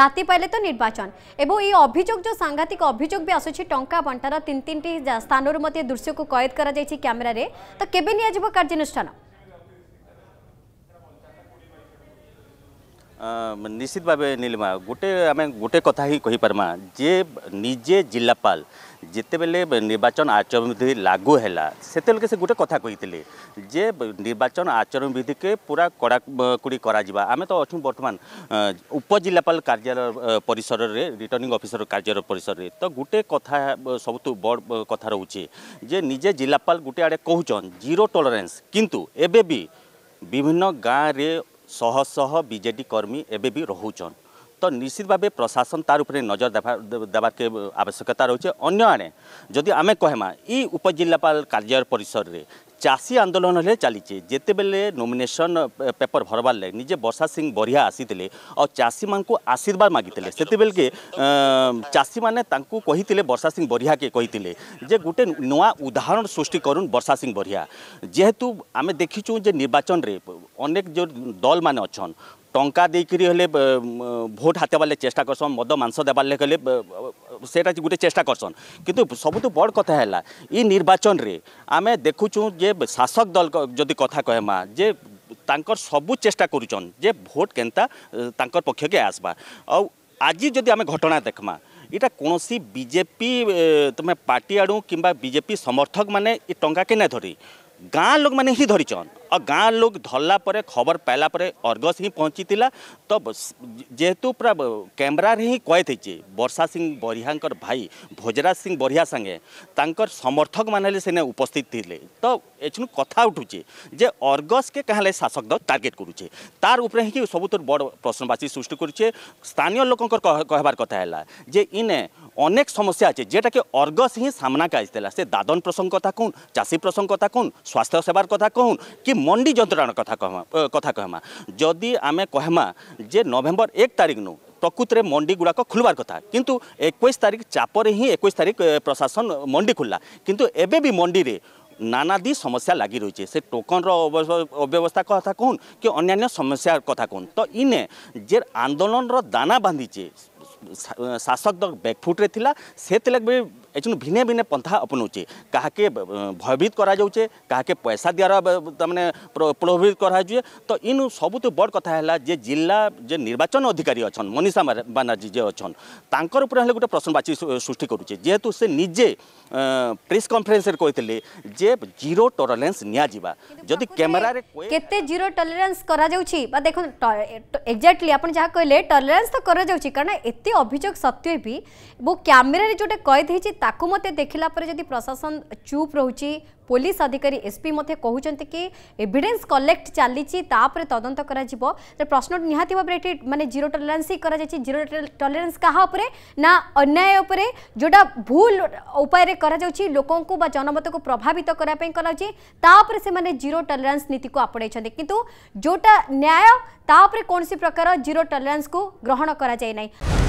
ରାତି ପାଇଲେ ତ ନିର୍ବାଚନ ଏବଂ ଏହି ଅଭିଯୋଗ ଯେଉଁ ସାଂଘାତିକ ଅଭିଯୋଗ ବି ଆସୁଛି ଟଙ୍କା ବଣ୍ଟାର ତିନି ତିନିଟି ସ୍ଥାନରୁ ମଧ୍ୟ ଦୃଶ୍ୟକୁ କଏଦ କରାଯାଇଛି କ୍ୟାମେରାରେ ତ କେବେ ନିଆଯିବ କାର୍ଯ୍ୟାନୁଷ୍ଠାନ ନିଶ୍ଚିତ ଭାବେ ନୀଲିମା ଗୋଟେ ଆମେ ଗୋଟେ କଥା ହିଁ କହିପାରମା ଯେ ନିଜେ ଜିଲ୍ଲାପାଳ ଯେତେବେଳେ ନିର୍ବାଚନ ଆଚରଣବିଧି ଲାଗୁ ହେଲା ସେତେବେଳେ ସେ ଗୋଟେ କଥା କହିଥିଲେ ଯେ ନିର୍ବାଚନ ଆଚରଣବିଧିକେ ପୁରା କଡ଼ାକଡ଼ି କରାଯିବା ଆମେ ତ ଅଛୁ ବର୍ତ୍ତମାନ ଉପଜିଲ୍ଲାପାଳ କାର୍ଯ୍ୟାଳୟ ପରିସରରେ ରିଟର୍ଣ୍ଣିଂ ଅଫିସର କାର୍ଯ୍ୟାଳୟ ପରିସରରେ ତ ଗୋଟେ କଥା ସବୁଠୁ ବଡ଼ କଥା ରହୁଛି ଯେ ନିଜେ ଜିଲ୍ଲାପାଳ ଗୋଟେ ଆଡ଼େ କହୁଛନ୍ ଜିରୋ ଟଲରେନ୍ସ କିନ୍ତୁ ଏବେ ବି ବିଭିନ୍ନ ଗାଁରେ ଶହ ଶହ ବିଜେଡ଼ି କର୍ମୀ ଏବେ ବି ରହୁଛନ୍ ତ ନିଶ୍ଚିତ ଭାବେ ପ୍ରଶାସନ ତାର ଉପରେ ନଜର ଦେବା ଦେବାର୍କେ ଆବଶ୍ୟକତା ରହୁଛେ ଅନ୍ୟ ଆଡ଼େ ଯଦି ଆମେ କହେମା ଇ ଉପଜିଲ୍ଲାପାଳ କାର୍ଯ୍ୟ ପରିସରରେ ଚାଷୀ ଆନ୍ଦୋଳନ ହେଲେ ଚାଲିଛି ଯେତେବେଳେ ନୋମିନେସନ୍ ପେପର ଭରବାର ଲାଗି ନିଜେ ବର୍ଷା ସିଂ ବରିହା ଆସିଥିଲେ ଆଉ ଚାଷୀମାନଙ୍କୁ ଆଶୀର୍ବାଦ ମାଗିଥିଲେ ସେତେବେଳକେ ଚାଷୀମାନେ ତାଙ୍କୁ କହିଥିଲେ ବର୍ଷା ସିଂ ବରିହାକେ କହିଥିଲେ ଯେ ଗୋଟେ ନୂଆ ଉଦାହରଣ ସୃଷ୍ଟି କରୁନ୍ ବର୍ଷା ସିଂ ବରିହା ଯେହେତୁ ଆମେ ଦେଖିଛୁ ଯେ ନିର୍ବାଚନରେ ଅନେକ ଯେଉଁ ଦଲ୍ମାନେ ଅଛନ୍ ଟଙ୍କା ଦେଇକରି ହେଲେ ଭୋଟ୍ ହାତେବାର୍ ଲାଗି ଚେଷ୍ଟା କରସନ୍ ମଦ ମାଂସ ଦେବାର୍ ଲାଗି ହେଲେ সেটা গোটে চেষ্টা করছন কিন্তু সবুঠ বড় কথা হল ই নির্বাচনরে আমি দেখুছু যে শাসক দল যদি কথা কহমা যে তাঙ্কর সবু চেষ্টা করুছন যে ভোট কেনতা তাঙ্কর পক্ষকে আসবা আউ আজি যদি আমি ঘটনা দেখমা এটা কোণী বিজেপি তুমি পার্টি আড়ু কিংবা বিজেপি সমর্থক মানে এ টঙ্কা কেনে ধরি গাঁ লোক মানে হি ধরিছন और गाँव लोग धरला पर खबर पाला पर अर्गस ही पहुँची तो जेहेतु पूरा कैमेर ही कही वर्षा सिंह बरिहा भाई भोजराज सिंह बरिहा सागे तर समर्थक मैंने सेने उपस्थित थे तो एठू कथा उठूचे जे अर्गस के कहाँ शासक दल टार्गेट करुचे तार उपरे ही सबुतर बड़ প্রশ্নবাচী সৃষ্টি করছে স্থানীয় লোকঙ্কর কহবার কথা হল যে ইনে অনেক সমস্যা আছে যেটাকে অর্গস হি সামনাকে আসছিল সে দাদন প্রসঙ্গ কথা কহুন চাষী প্রসঙ্গ কথা কহুন স্বাস্থ্য সেবার কথা কহুন কি ମଣ୍ଡି ଯନ୍ତ୍ରଣା କଥା କହମା କଥା କହମା ଯଦି ଆମେ କହମା ଯେ ନଭେମ୍ବର ଏକ ତାରିଖ ନୁ প্রকৃতরে মন্ডি গুড়াক খোলবার কথা কিন্তু একুশ তারিখ চাপরে হি একুশ তারিখ প্রশাসন মন্ডি খোলা কিন্তু এবে বি মন্ডিরে নানাদি সমস্যা লাগি রয়েছে সে টোকনর অব্যবস্থা কথা কুন কি অন্যান্য সমস্যার কথা কুন তো ইনে যে আন্দোলনর দানা বাঁধিছে ଶାସକ ଦଳ ବ୍ୟାକଫୁଟ୍ରେ ଥିଲା ସେଥିଲାଗି ବି ଏଇନୁ ଭିନ୍ନ ଭିନ୍ନ ପନ୍ଥା ଅପନଉଛେ କାହାକେ ଭୟଭୀତ କରାଯାଉଛେ କାହାକେ ପଇସା ଦ୍ୱାରା ତାମାନେ ପ୍ରଲୋଭିତ କରାଯାଉଛେ ତ ଇନୁ ସବୁଠୁ ବଡ଼ କଥା ହେଲା ଯେ ଜିଲ୍ଲା ଯେ ନିର୍ବାଚନ ଅଧିକାରୀ ଅଛନ୍ ମନୀଷା ବାନାର୍ଜୀ ଯେ ଅଛନ୍ ତାଙ୍କର ଉପରେ ହେଲେ ଗୋଟେ ପ୍ରଶ୍ନବାଚୀ ସୃଷ୍ଟି କରୁଛେ ଯେହେତୁ ସେ ନିଜେ ପ୍ରେସ୍ କନଫରେନ୍ସରେ କହିଥିଲେ ଯେ ଜିରୋ ଟଲରାନ୍ସ ନିଆଯିବା ଯଦି କ୍ୟାମେରାରେ କେତେ ଜିରୋ ଟଲରାନ୍ସ କରାଯାଉଛି ବା ଦେଖନ୍ତୁ ଏକ୍ଜାକ୍ଟଲି ଆପଣ ଯାହା କହିଲେ ଟଲରାନ୍ସ ତ କରାଯାଉଛି କାରଣ ଏତେ ଅଭିଯୋଗ ସତ୍ତ୍ୱେ ବି ମୁଁ କ୍ୟାମେରାରେ ଯେଉଁଟା କଏଦ ହେଇଛି ତାକୁ ମୋତେ ଦେଖିଲା ପରେ ଯଦି ପ୍ରଶାସନ ଚୁପ୍ ରହୁଛି ପୋଲିସ ଅଧିକାରୀ ଏସ୍ପି ମଧ୍ୟ କହୁଛନ୍ତି କି ଏଭିଡେନ୍ସ କଲେକ୍ଟ ଚାଲିଛି ତାପରେ ତଦନ୍ତ କରାଯିବ ପ୍ରଶ୍ନ ନିହାତି ଭାବରେ ଏଠି ମାନେ ଜିରୋ ଟଲରାନ୍ସ ହିଁ କରାଯାଇଛି ଜିରୋ ଟଲରାନ୍ସ କାହା ଉପରେ ନା ଅନ୍ୟାୟ ଉପରେ ଯେଉଁଟା ଭୁଲ ଉପାୟରେ କରାଯାଉଛି ଲୋକଙ୍କୁ ବା ଜନମତକୁ ପ୍ରଭାବିତ କରିବା ପାଇଁ କରାଯାଉଛି ତାପରେ ସେମାନେ ଜିରୋ ଟଲରାନ୍ସ ନୀତିକୁ ଆପଣେଇଛନ୍ତି କିନ୍ତୁ ଯେଉଁଟା ନ୍ୟାୟ ତାପରେ କୌଣସି ପ୍ରକାର ଜିରୋ ଟଲରାନ୍ସକୁ ଗ୍ରହଣ କରାଯାଇ ନାହିଁ